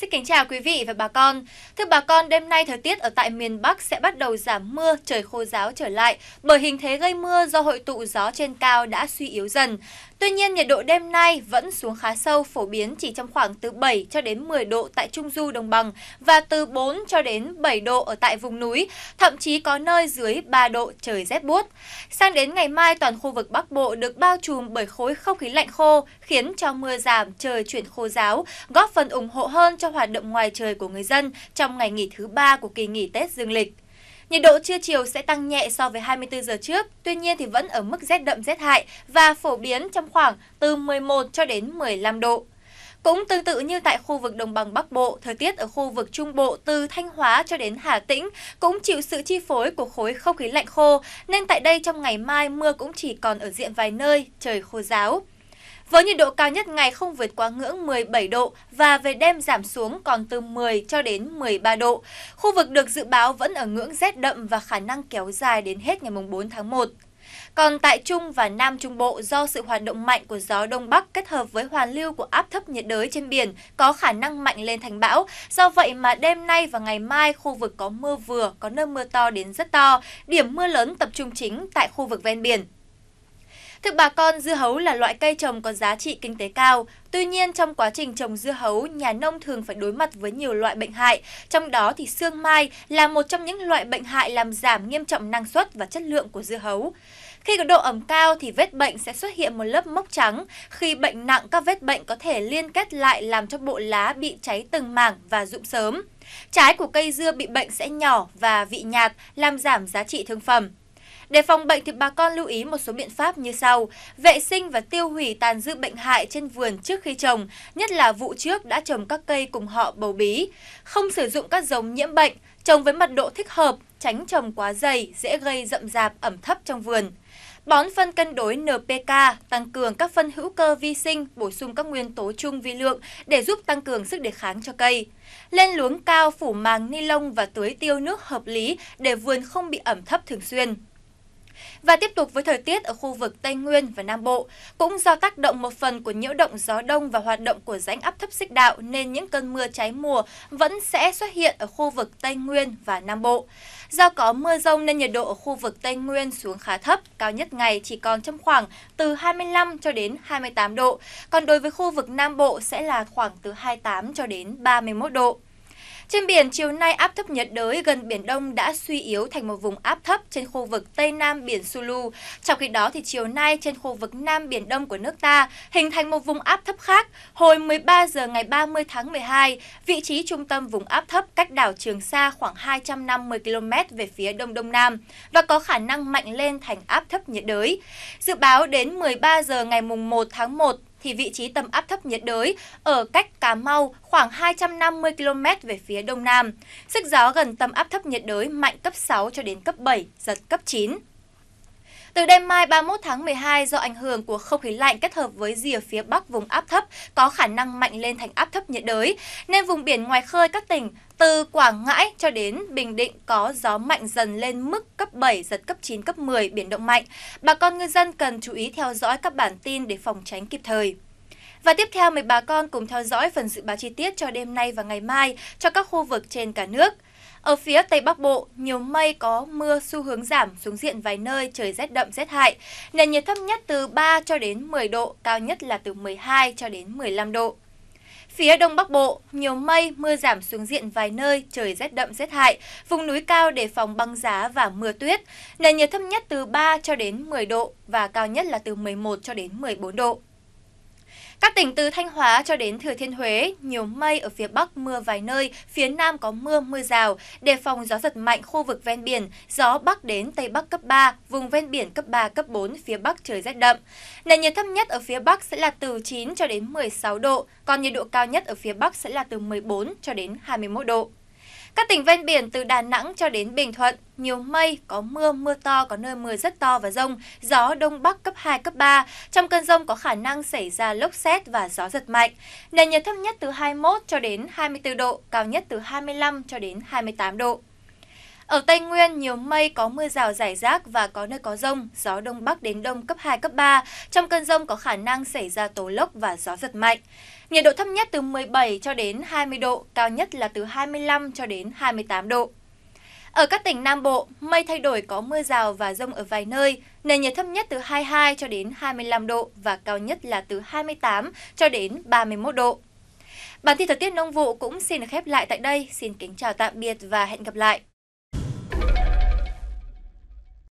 Xin kính chào quý vị và bà con. Thưa bà con, đêm nay thời tiết ở tại miền Bắc sẽ bắt đầu giảm mưa, trời khô giáo trở lại bởi hình thế gây mưa do hội tụ gió trên cao đã suy yếu dần. Tuy nhiên, nhiệt độ đêm nay vẫn xuống khá sâu, phổ biến chỉ trong khoảng từ 7 cho đến 10 độ tại Trung Du Đồng Bằng và từ 4 cho đến 7 độ ở tại vùng núi, thậm chí có nơi dưới 3 độ trời rét buốt. Sang đến ngày mai, toàn khu vực Bắc Bộ được bao trùm bởi khối không khí lạnh khô, khiến cho mưa giảm, trời chuyển khô giáo, góp phần ủng hộ hơn cho cho hoạt động ngoài trời của người dân trong ngày nghỉ thứ ba của kỳ nghỉ Tết dương lịch. Nhiệt độ trưa chiều sẽ tăng nhẹ so với 24 giờ trước, tuy nhiên thì vẫn ở mức rét đậm rét hại và phổ biến trong khoảng từ 11 cho đến 15 độ. Cũng tương tự như tại khu vực đồng bằng Bắc Bộ, thời tiết ở khu vực Trung Bộ từ Thanh Hóa cho đến Hà Tĩnh cũng chịu sự chi phối của khối không khí lạnh khô, nên tại đây trong ngày mai mưa cũng chỉ còn ở diện vài nơi, trời khô giáo với nhiệt độ cao nhất ngày không vượt quá ngưỡng 17 độ và về đêm giảm xuống còn từ 10 cho đến 13 độ. Khu vực được dự báo vẫn ở ngưỡng rét đậm và khả năng kéo dài đến hết ngày 4 tháng 1. Còn tại Trung và Nam Trung Bộ, do sự hoạt động mạnh của gió Đông Bắc kết hợp với hoàn lưu của áp thấp nhiệt đới trên biển có khả năng mạnh lên thành bão, do vậy mà đêm nay và ngày mai khu vực có mưa vừa, có nơi mưa to đến rất to, điểm mưa lớn tập trung chính tại khu vực ven biển thưa bà con, dưa hấu là loại cây trồng có giá trị kinh tế cao. Tuy nhiên, trong quá trình trồng dưa hấu, nhà nông thường phải đối mặt với nhiều loại bệnh hại. Trong đó thì sương mai là một trong những loại bệnh hại làm giảm nghiêm trọng năng suất và chất lượng của dưa hấu. Khi có độ ẩm cao thì vết bệnh sẽ xuất hiện một lớp mốc trắng. Khi bệnh nặng, các vết bệnh có thể liên kết lại làm cho bộ lá bị cháy từng mảng và rụng sớm. Trái của cây dưa bị bệnh sẽ nhỏ và vị nhạt, làm giảm giá trị thương phẩm. Để phòng bệnh thì bà con lưu ý một số biện pháp như sau. Vệ sinh và tiêu hủy tàn dư bệnh hại trên vườn trước khi trồng, nhất là vụ trước đã trồng các cây cùng họ bầu bí. Không sử dụng các giống nhiễm bệnh, trồng với mật độ thích hợp, tránh trồng quá dày, dễ gây rậm rạp ẩm thấp trong vườn. Bón phân cân đối NPK, tăng cường các phân hữu cơ vi sinh, bổ sung các nguyên tố chung vi lượng để giúp tăng cường sức đề kháng cho cây. Lên luống cao phủ màng ni lông và tưới tiêu nước hợp lý để vườn không bị ẩm thấp thường xuyên. Và tiếp tục với thời tiết ở khu vực Tây Nguyên và Nam Bộ, cũng do tác động một phần của nhiễu động gió đông và hoạt động của rãnh áp thấp xích đạo nên những cơn mưa trái mùa vẫn sẽ xuất hiện ở khu vực Tây Nguyên và Nam Bộ. Do có mưa rông nên nhiệt độ ở khu vực Tây Nguyên xuống khá thấp, cao nhất ngày chỉ còn trong khoảng từ 25 cho đến 28 độ, còn đối với khu vực Nam Bộ sẽ là khoảng từ 28 cho đến 31 độ. Trên biển, chiều nay áp thấp nhiệt đới gần Biển Đông đã suy yếu thành một vùng áp thấp trên khu vực Tây Nam Biển Sulu. Trong khi đó, thì chiều nay trên khu vực Nam Biển Đông của nước ta hình thành một vùng áp thấp khác. Hồi 13 giờ ngày 30 tháng 12, vị trí trung tâm vùng áp thấp cách đảo Trường Sa khoảng 250 km về phía Đông Đông Nam và có khả năng mạnh lên thành áp thấp nhiệt đới. Dự báo đến 13 giờ ngày 1 tháng 1, thì vị trí tâm áp thấp nhiệt đới ở cách Cà Mau khoảng 250 km về phía đông nam. Sức gió gần tâm áp thấp nhiệt đới mạnh cấp 6 cho đến cấp 7, giật cấp 9. Từ đêm mai 31 tháng 12, do ảnh hưởng của không khí lạnh kết hợp với rìa phía bắc vùng áp thấp có khả năng mạnh lên thành áp thấp nhiệt đới, nên vùng biển ngoài khơi các tỉnh từ Quảng Ngãi cho đến Bình Định có gió mạnh dần lên mức cấp 7, giật cấp 9, cấp 10, biển động mạnh. Bà con ngư dân cần chú ý theo dõi các bản tin để phòng tránh kịp thời. Và tiếp theo, mời bà con cùng theo dõi phần dự báo chi tiết cho đêm nay và ngày mai cho các khu vực trên cả nước. Ở phía Tây Bắc Bộ, nhiều mây có mưa xu hướng giảm xuống diện vài nơi, trời rét đậm rét hại. Nền nhiệt thấp nhất từ 3 cho đến 10 độ, cao nhất là từ 12 cho đến 15 độ. Phía Đông Bắc Bộ, nhiều mây, mưa giảm xuống diện vài nơi, trời rét đậm rét hại, vùng núi cao đề phòng băng giá và mưa tuyết. Nền nhiệt thấp nhất từ 3 cho đến 10 độ và cao nhất là từ 11 cho đến 14 độ. Các tỉnh từ Thanh Hóa cho đến Thừa Thiên Huế, nhiều mây ở phía Bắc mưa vài nơi, phía Nam có mưa, mưa rào, đề phòng gió giật mạnh khu vực ven biển, gió Bắc đến Tây Bắc cấp 3, vùng ven biển cấp 3, cấp 4, phía Bắc trời rét đậm. Nền nhiệt thấp nhất ở phía Bắc sẽ là từ 9 cho đến 16 độ, còn nhiệt độ cao nhất ở phía Bắc sẽ là từ 14 cho đến 21 độ. Các tỉnh ven biển từ Đà Nẵng cho đến Bình Thuận, nhiều mây, có mưa, mưa to, có nơi mưa rất to và rông, gió đông bắc cấp 2, cấp 3. Trong cơn rông có khả năng xảy ra lốc xét và gió giật mạnh. Nền nhiệt thấp nhất từ 21 cho đến 24 độ, cao nhất từ 25 cho đến 28 độ. Ở Tây Nguyên, nhiều mây, có mưa rào rải rác và có nơi có rông, gió đông bắc đến đông cấp 2, cấp 3. Trong cơn rông có khả năng xảy ra tố lốc và gió giật mạnh. Nhiệt độ thấp nhất từ 17 cho đến 20 độ, cao nhất là từ 25 cho đến 28 độ. Ở các tỉnh Nam Bộ, mây thay đổi có mưa rào và rông ở vài nơi, nền nhiệt thấp nhất từ 22 cho đến 25 độ và cao nhất là từ 28 cho đến 31 độ. Bản tin thời tiết nông vụ cũng xin được khép lại tại đây. Xin kính chào tạm biệt và hẹn gặp lại.